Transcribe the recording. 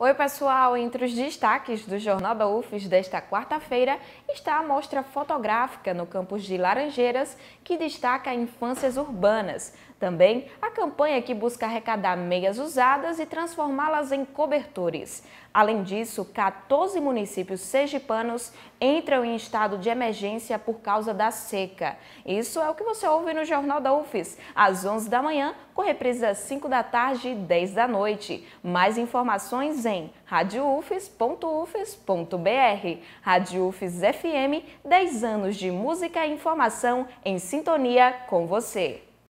Oi, pessoal! Entre os destaques do Jornal da UFES desta quarta-feira está a mostra fotográfica no campus de Laranjeiras, que destaca infâncias urbanas. Também a campanha que busca arrecadar meias usadas e transformá-las em cobertores. Além disso, 14 municípios sergipanos entram em estado de emergência por causa da seca. Isso é o que você ouve no Jornal da UFES, às 11 da manhã, com reprise às 5 da tarde e 10 da noite. Mais informações em radioufes.ufes.br. Rádio UFES FM, 10 anos de música e informação em sintonia com você.